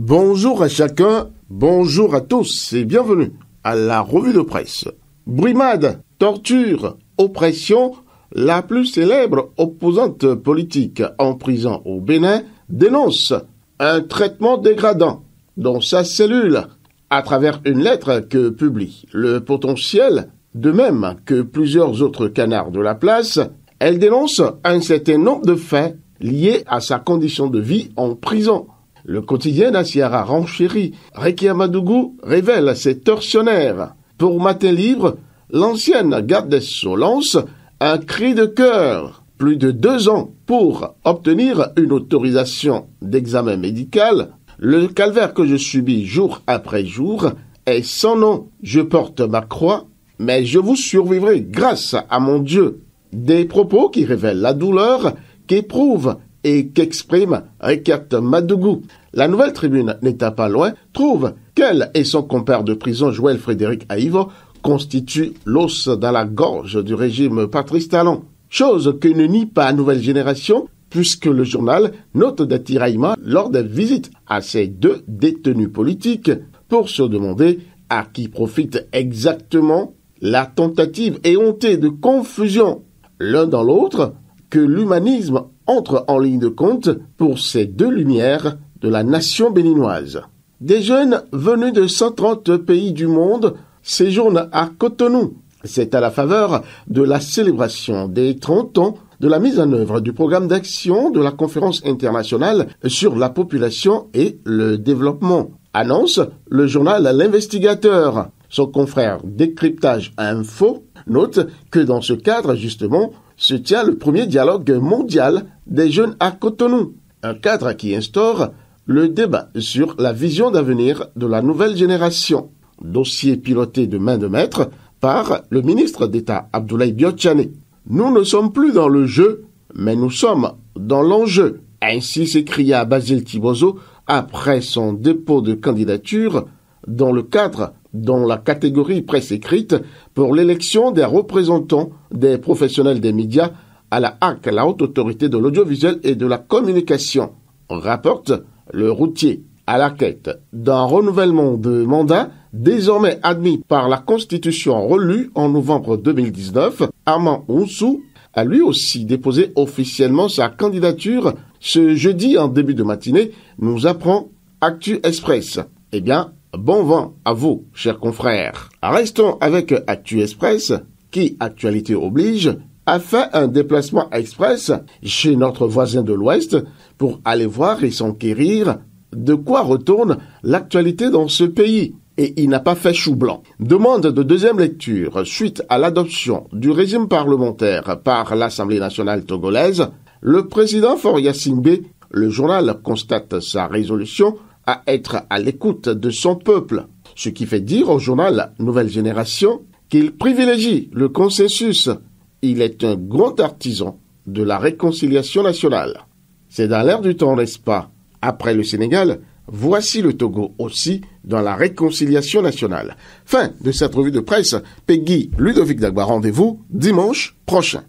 Bonjour à chacun, bonjour à tous et bienvenue à la revue de presse. Brimade, torture, oppression, la plus célèbre opposante politique en prison au Bénin dénonce un traitement dégradant dans sa cellule à travers une lettre que publie le potentiel, de même que plusieurs autres canards de la place, elle dénonce un certain nombre de faits liés à sa condition de vie en prison. Le quotidien Asiara renchérit. Rekia Madougou, révèle à ses tortionnaires. Pour Matin Libre, l'ancienne garde des un cri de cœur. Plus de deux ans pour obtenir une autorisation d'examen médical. Le calvaire que je subis jour après jour est sans nom. Je porte ma croix, mais je vous survivrai grâce à mon Dieu. Des propos qui révèlent la douleur qu'éprouvent et qu'exprime Rickert Madougou. La nouvelle tribune n'étant pas loin, trouve qu'elle et son compère de prison, Joël Frédéric Aïvo, constituent l'os dans la gorge du régime Patrice Talon. Chose que ne nie pas Nouvelle Génération, puisque le journal note tiraillements lors des visites à ces deux détenus politiques pour se demander à qui profite exactement la tentative et éhontée de confusion l'un dans l'autre que l'humanisme entre en ligne de compte pour ces deux lumières de la nation béninoise. Des jeunes venus de 130 pays du monde séjournent à Cotonou. C'est à la faveur de la célébration des 30 ans de la mise en œuvre du programme d'action de la conférence internationale sur la population et le développement, annonce le journal L'Investigateur. Son confrère Décryptage Info note que dans ce cadre, justement, se tient le premier dialogue mondial des jeunes à Cotonou, un cadre qui instaure le débat sur la vision d'avenir de la nouvelle génération, dossier piloté de main de maître par le ministre d'État Abdoulaye Diotchane. Nous ne sommes plus dans le jeu, mais nous sommes dans l'enjeu. Ainsi s'écria Basile Tibozo après son dépôt de candidature dans le cadre, dans la catégorie presse écrite, pour l'élection des représentants des professionnels des médias à la HAC, la Haute Autorité de l'Audiovisuel et de la Communication. rapporte le routier à la quête d'un renouvellement de mandat désormais admis par la Constitution relue en novembre 2019, Armand Roussou a lui aussi déposé officiellement sa candidature ce jeudi en début de matinée, nous apprend Actu Express. Eh bien, Bon vent à vous, chers confrères. Restons avec Actu Express, qui, actualité oblige, a fait un déplacement express chez notre voisin de l'Ouest pour aller voir et s'enquérir de quoi retourne l'actualité dans ce pays. Et il n'a pas fait chou blanc. Demande de deuxième lecture suite à l'adoption du régime parlementaire par l'Assemblée nationale togolaise. Le président Foriasimbe, le journal constate sa résolution à être à l'écoute de son peuple, ce qui fait dire au journal Nouvelle Génération qu'il privilégie le consensus. Il est un grand artisan de la réconciliation nationale. C'est dans l'air du temps, n'est-ce pas Après le Sénégal, voici le Togo aussi dans la réconciliation nationale. Fin de cette revue de presse. Peggy Ludovic Dagba, rendez-vous dimanche prochain.